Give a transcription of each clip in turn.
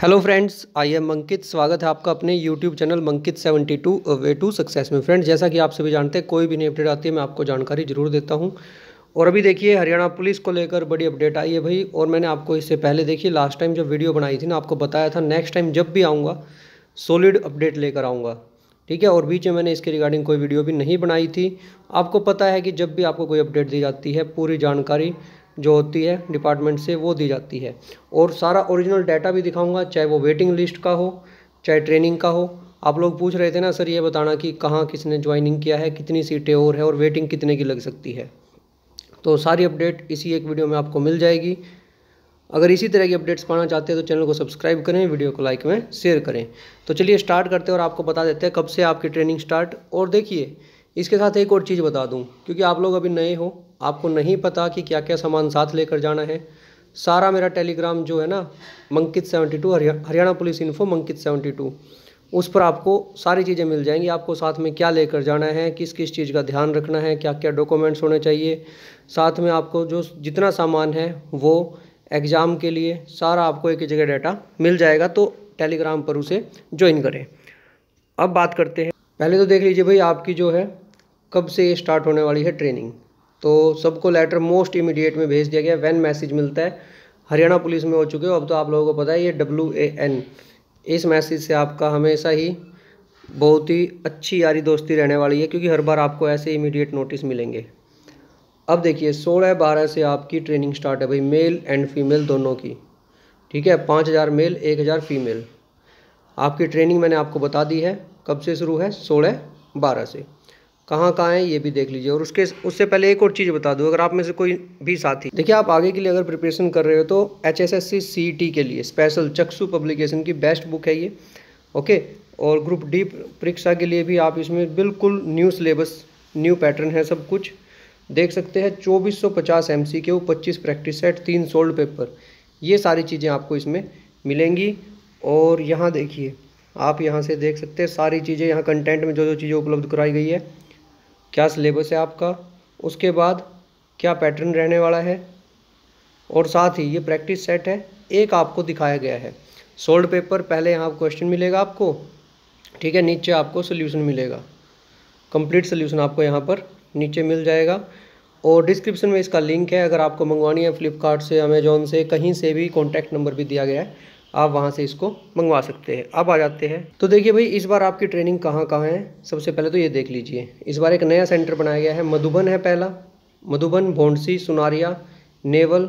hello friends I am Mankit स्वागत है आपका अपने YouTube channel Mankit 72 way to success में फ्रेंड्स जैसा कि आप सभी जानते हैं कोई भी नई अपडेट आती है मैं आपको जानकारी जरूर देता हूं और अभी देखिए हरियाणा पुलिस को लेकर बड़ी अपडेट आई है भाई और मैंने आपको इससे पहले देखिए लास्ट टाइम जब वीडियो बनाई थी ना आपको बताया था नेक्स्ट टाइम जब भी आऊँगा सॉलिड अपडेट लेकर आऊँगा ठीक है और बीच में मैंने इसके रिगार्डिंग कोई वीडियो भी नहीं बनाई थी आपको पता है कि जब भी आपको कोई अपडेट दी जाती है पूरी जानकारी जो होती है डिपार्टमेंट से वो दी जाती है और सारा ओरिजिनल डाटा भी दिखाऊंगा चाहे वो वेटिंग लिस्ट का हो चाहे ट्रेनिंग का हो आप लोग पूछ रहे थे ना सर ये बताना कि कहाँ किसने ज्वाइनिंग किया है कितनी सीटें और है और वेटिंग कितने की लग सकती है तो सारी अपडेट इसी एक वीडियो में आपको मिल जाएगी अगर इसी तरह की अपडेट्स पाना चाहते हैं तो चैनल को सब्सक्राइब करें वीडियो को लाइक में शेयर करें तो चलिए स्टार्ट करते हैं और आपको बता देते हैं कब से आपकी ट्रेनिंग स्टार्ट और देखिए इसके साथ एक और चीज़ बता दूं क्योंकि आप लोग अभी नए हो आपको नहीं पता कि क्या क्या सामान साथ लेकर जाना है सारा मेरा टेलीग्राम जो है ना Mankit seventy two Haryana police info Mankit seventy two उस पर आपको सारी चीज़ें मिल जाएंगी आपको साथ में क्या लेकर जाना है किस किस चीज़ का ध्यान रखना है क्या क्या डॉक्यूमेंट्स होने चाहिए साथ में आपको जो जितना सामान है वो एग्ज़ाम के लिए सारा आपको एक ही जगह डाटा मिल जाएगा तो टेलीग्राम पर उसे ज्वाइन करें अब बात करते हैं पहले तो देख लीजिए भाई आपकी जो है कब से स्टार्ट होने वाली है ट्रेनिंग तो सबको लेटर मोस्ट इमीडिएट में भेज दिया गया वैन मैसेज मिलता है हरियाणा पुलिस में हो चुके हो अब तो आप लोगों को पता है ये डब्ल्यू ए एन इस मैसेज से आपका हमेशा ही बहुत ही अच्छी यारी दोस्ती रहने वाली है क्योंकि हर बार आपको ऐसे इमीडिएट नोटिस मिलेंगे अब देखिए सोलह बारह से आपकी ट्रेनिंग स्टार्ट है भाई मेल एंड फीमेल दोनों की ठीक है पाँच हज़ार मेल एक हज़ार फीमेल आपकी ट्रेनिंग मैंने आपको बता दी है कब से शुरू है सोलह बारह से कहाँ कहाँ है ये भी देख लीजिए और उसके उससे पहले एक और चीज़ बता दूँ अगर आप में से कोई भी साथी देखिए आप आगे के लिए अगर प्रिपरेशन कर रहे हो तो H S S C C T के लिए स्पेशल चक्सु पब्लिकेशन की बेस्ट बुक है ये ओके और ग्रुप डी परीक्षा के लिए भी आप इसमें बिल्कुल न्यू सिलेबस न्यू पैटर्न है सब कुछ देख सकते हैं चौबीस सौ पचास एम सी के वो पच्चीस प्रैक्टिस सेट तीन सोल्ड पेपर ये सारी चीज़ें आपको इसमें मिलेंगी और यहाँ देखिए आप यहाँ से देख सकते हैं सारी चीज़ें यहाँ कंटेंट में जो जो चीज़ें उपलब्ध कराई गई है क्या सिलेबस है आपका उसके बाद क्या पैटर्न रहने वाला है और साथ ही ये प्रैक्टिस सेट है एक आपको दिखाया गया है सोल्ड पेपर पहले यहाँ क्वेश्चन मिलेगा आपको ठीक है नीचे आपको सोल्यूशन मिलेगा कंप्लीट सोल्यूशन आपको यहाँ पर नीचे मिल जाएगा और डिस्क्रिप्शन में इसका लिंक है अगर आपको मंगवानी है फ्लिपकार्ट से अमेजोन से कहीं से भी कॉन्टैक्ट नंबर भी दिया गया है आप वहाँ से इसको मंगवा सकते हैं अब आ जाते हैं तो देखिए भाई इस बार आपकी ट्रेनिंग कहाँ कहाँ है सबसे पहले तो ये देख लीजिए इस बार एक नया सेंटर बनाया गया है मधुबन है पहला मधुबन भोंडसी सुनारिया नेवल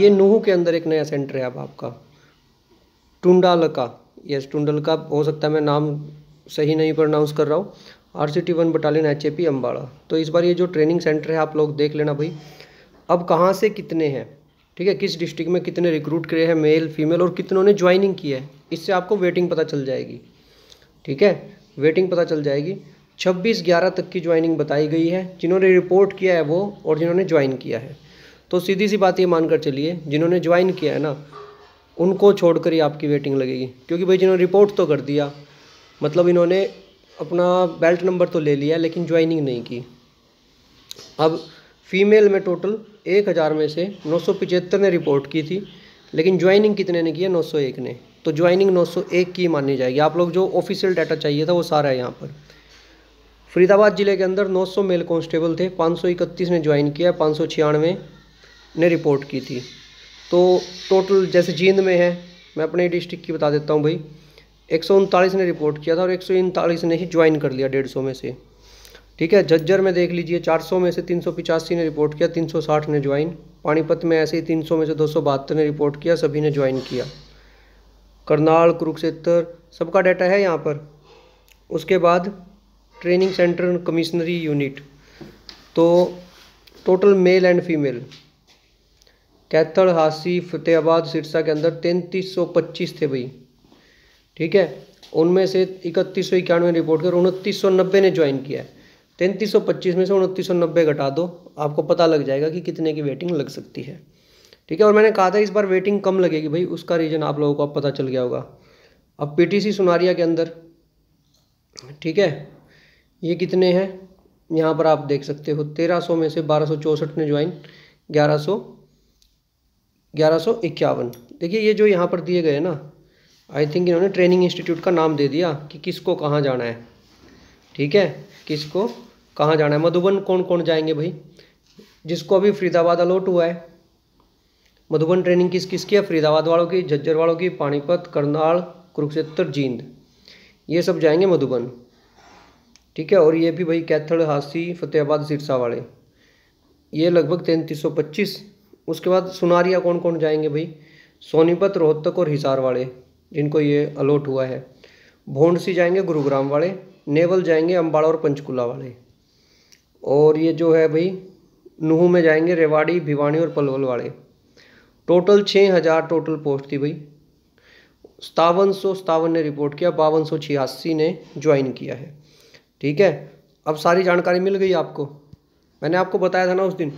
ये नूह के अंदर एक नया सेंटर है अब आपका टुंडाल का यस टुंडल का हो सकता है मैं नाम सही नहीं प्रोनाउंस कर रहा हूँ R C T one battalion H A P अम्बाड़ा तो इस बार ये जो ट्रेनिंग सेंटर है आप लोग देख लेना भाई अब कहाँ से कितने हैं ठीक है किस डिस्ट्रिक्ट में कितने रिक्रूट करे हैं मेल फीमेल और कितनों ने ज्वाइनिंग किया है इससे आपको वेटिंग पता चल जाएगी ठीक है वेटिंग पता चल जाएगी छब्बीस ग्यारह तक की ज्वाइनिंग बताई गई है जिन्होंने रिपोर्ट किया है वो और जिन्होंने ज्वाइन किया है तो सीधी सी बात ये मानकर चलिए जिन्होंने ज्वाइन किया है ना उनको छोड़कर ही आपकी वेटिंग लगेगी क्योंकि भाई जिन्होंने रिपोर्ट तो कर दिया मतलब इन्होंने अपना बेल्ट नंबर तो ले लिया लेकिन ज्वाइनिंग नहीं की अब फीमेल में टोटल एक हज़ार में से नौ सौ पिचहत्तर ने रिपोर्ट की थी लेकिन ज्वाइनिंग कितने ने किया नौ सौ एक ने तो ज्वाइनिंग नौ सौ एक की मानी जाएगी आप लोग जो ऑफिशियल डाटा चाहिए था वो सारा है यहाँ पर फरीदाबाद ज़िले के अंदर नौ सौ मेल कॉन्स्टेबल थे पाँच सौ इकतीस ने ज्वाइन किया पाँच सौ छियानवे ने रिपोर्ट की थी तो टोटल जैसे जींद में है मैं अपने डिस्ट्रिक्ट की बता देता हूँ भाई एक ने रिपोर्ट किया था और एक ने ही ज्वाइन कर लिया डेढ़ में से ठीक है झज्जर में देख लीजिए 400 में से तीन ने रिपोर्ट किया 360 ने ज्वाइन पानीपत में ऐसे ही 300 में से दो ने रिपोर्ट किया सभी ने ज्वाइन किया करनाल कुरुक्षेत्र सबका डाटा है यहाँ पर उसके बाद ट्रेनिंग सेंटर कमिश्नरी यूनिट तो total male and female Kaithal Hansi Fatehabad Sirsa के अंदर तैंतीस सौ पच्चीस थे भाई ठीक है उनमें से इकतीस सौ इक्यानवे रिपोर्ट कर उनतीस सौ नब्बे ने ज्वाइन किया है तैंतीस सौ पच्चीस में से उनतीस सौ नब्बे घटा दो आपको पता लग जाएगा कि कितने की वेटिंग लग सकती है ठीक है और मैंने कहा था इस बार वेटिंग कम लगेगी भाई उसका रीज़न आप लोगों को अब पता चल गया होगा अब पीटीसी सुनारिया के अंदर ठीक है ये कितने हैं यहाँ पर आप देख सकते हो तेरह सौ में से बारह सौ चौंसठ ने ज्वाइन ग्यारह सौ ग्यारह सौ इक्यावन देखिए ये जो यहाँ पर दिए गए ना आई थिंक इन्होंने ट्रेनिंग इंस्टीट्यूट का नाम दे दिया कि किसको कहाँ जाना है ठीक है किसको कहाँ जाना है मधुबन कौन कौन जाएंगे भाई जिसको अभी फरीदाबाद अलॉट हुआ है मधुबन ट्रेनिंग किस किस की है फरीदाबाद वालों की झज्जर वालों की पानीपत करनाल कुरुक्षेत्र जींद ये सब जाएंगे मधुबन ठीक है और ये भी भाई कैथल हासी फतेहाबाद सिरसा वाले ये लगभग तैंतीस सौ पच्चीस उसके बाद सुनारिया कौन कौन जाएंगे भाई सोनीपत रोहतक और हिसार वाले जिनको ये अलॉट हुआ है भोंडसी जाएंगे गुरुग्राम वाले नेवल जाएंगे अम्बाड़ा और पंचकुला वाले और ये जो है भाई नूह में जाएंगे रेवाड़ी भिवानी और पलवलवाड़े टोटल छः हज़ार टोटल पोस्ट थी भाई सतावन सौ सतावन ने रिपोर्ट किया बावन सौ छियासी ने ज्वाइन किया है ठीक है अब सारी जानकारी मिल गई आपको मैंने आपको बताया था ना उस दिन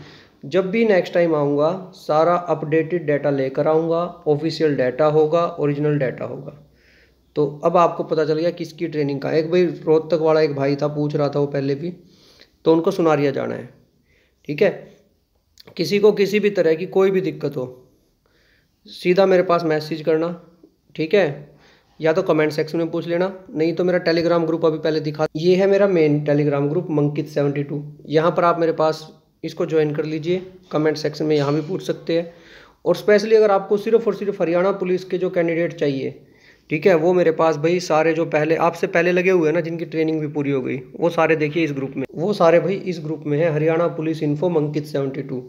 जब भी नेक्स्ट टाइम आऊँगा सारा अपडेटेड डाटा लेकर आऊँगा ऑफिशियल डाटा होगा ओरिजिनल डाटा होगा तो अब आपको पता चल गया किसकी ट्रेनिंग का एक भाई रोहतक वाला एक भाई था पूछ रहा था वो पहले भी तो उनको सुनारिया जाना है ठीक है किसी को किसी भी तरह की कोई भी दिक्कत हो सीधा मेरे पास मैसेज करना ठीक है या तो कमेंट सेक्शन में पूछ लेना नहीं तो मेरा टेलीग्राम ग्रुप अभी पहले दिखा ये है मेरा main Telegram group Mankit seventy two यहाँ पर आप मेरे पास इसको ज्वाइन कर लीजिए कमेंट सेक्शन में यहाँ भी पूछ सकते हैं और स्पेशली अगर आपको सिर्फ और सिर्फ हरियाणा पुलिस के जो कैंडिडेट चाहिए ठीक है वो मेरे पास भाई सारे जो पहले आपसे पहले लगे हुए हैं ना जिनकी ट्रेनिंग भी पूरी हो गई वो सारे देखिए इस ग्रुप में वो सारे भाई इस ग्रुप में है Haryana police info Mankit seventy two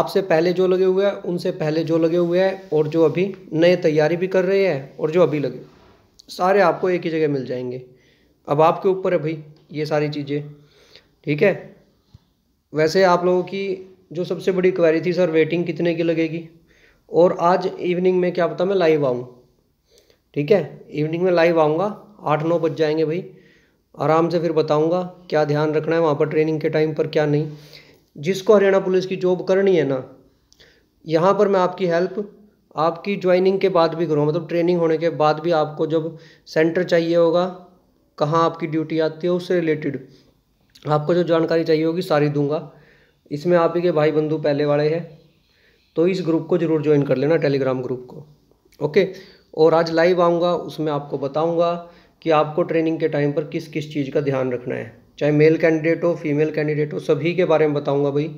आपसे पहले जो लगे हुए हैं उनसे पहले जो लगे हुए हैं और जो अभी नए तैयारी भी कर रहे हैं और जो अभी लगे सारे आपको एक ही जगह मिल जाएंगे अब आपके ऊपर है भाई ये सारी चीज़ें ठीक है वैसे आप लोगों की जो सबसे बड़ी क्वेरी थी सर वेटिंग कितने की लगेगी और आज इवनिंग में क्या पता मैं लाइव आऊँ ठीक है इवनिंग में लाइव आऊँगा आठ नौ बज जाएंगे भाई आराम से फिर बताऊँगा क्या ध्यान रखना है वहाँ पर ट्रेनिंग के टाइम पर क्या नहीं जिसको हरियाणा पुलिस की जॉब करनी है ना यहाँ पर मैं आपकी हेल्प आपकी ज्वाइनिंग के बाद भी करूँगा मतलब ट्रेनिंग होने के बाद भी आपको जब सेंटर चाहिए होगा कहाँ आपकी ड्यूटी आती है उससे रिलेटेड आपको जो जानकारी चाहिए होगी सारी दूंगा इसमें आप ही के भाई बंधु पहले वाले हैं तो इस ग्रुप को ज़रूर ज्वाइन कर लेना टेलीग्राम ग्रुप को ओके और आज लाइव आऊँगा उसमें आपको बताऊँगा कि आपको ट्रेनिंग के टाइम पर किस किस चीज़ का ध्यान रखना है चाहे मेल कैंडिडेट हो फीमेल कैंडिडेट हो सभी के बारे में बताऊँगा भाई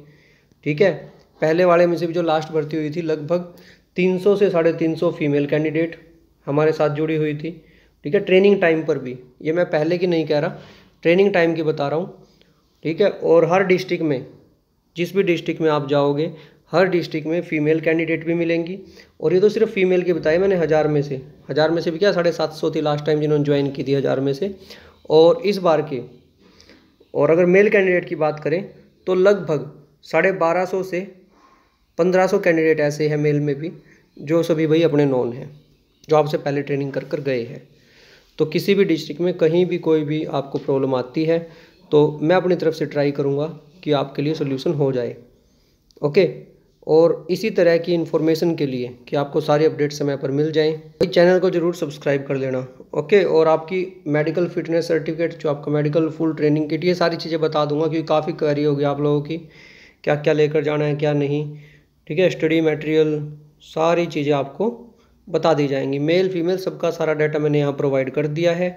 ठीक है पहले वाले में से भी जो लास्ट भर्ती हुई थी लगभग 300 से साढ़े तीन सौ फीमेल कैंडिडेट हमारे साथ जुड़ी हुई थी ठीक है ट्रेनिंग टाइम पर भी ये मैं पहले की नहीं कह रहा ट्रेनिंग टाइम की बता रहा हूँ ठीक है और हर डिस्ट्रिक्ट में जिस भी डिस्ट्रिक्ट में आप जाओगे हर डिस्ट्रिक्ट में फीमेल कैंडिडेट भी मिलेंगी और ये तो सिर्फ फीमेल के बताए मैंने हज़ार में से हज़ार में से भी क्या साढ़े सात सौ थी लास्ट टाइम जिन्होंने ज्वाइन की थी हज़ार में से और इस बार के और अगर मेल कैंडिडेट की बात करें तो लगभग साढ़े बारह सौ से पंद्रह सौ कैंडिडेट ऐसे हैं मेल में भी जो सभी भाई अपने नॉन हैं जो आपसे पहले ट्रेनिंग कर कर गए हैं तो किसी भी डिस्ट्रिक्ट में कहीं भी कोई भी आपको प्रॉब्लम आती है तो मैं अपनी तरफ से ट्राई करूँगा कि आपके लिए सोल्यूशन हो जाए ओके और इसी तरह की इन्फॉर्मेशन के लिए कि आपको सारी अपडेट समय पर मिल जाएं चैनल को ज़रूर सब्सक्राइब कर लेना ओके और आपकी मेडिकल फिटनेस सर्टिफिकेट जो आपका मेडिकल फुल ट्रेनिंग किट ये सारी चीज़ें बता दूंगा क्योंकि काफ़ी क्वेरी होगी आप लोगों की क्या क्या लेकर जाना है क्या नहीं ठीक है स्टडी मटेरियल सारी चीज़ें आपको बता दी जाएंगी मेल फीमेल सबका सारा डाटा मैंने यहाँ प्रोवाइड कर दिया है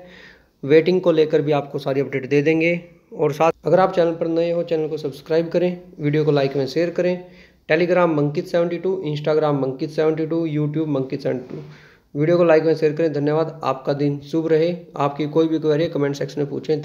वेटिंग को लेकर भी आपको सारी अपडेट दे देंगे और साथ अगर आप चैनल पर नए हो चैनल को सब्सक्राइब करें वीडियो को लाइक में शेयर करें Telegram Mankit seventy two Instagram Mankit seventy two YouTube Mankit seventy two video को लाइक और शेयर करें धन्यवाद आपका दिन शुभ रहे आपकी कोई भी क्वेरी कमेंट सेक्शन में पूछें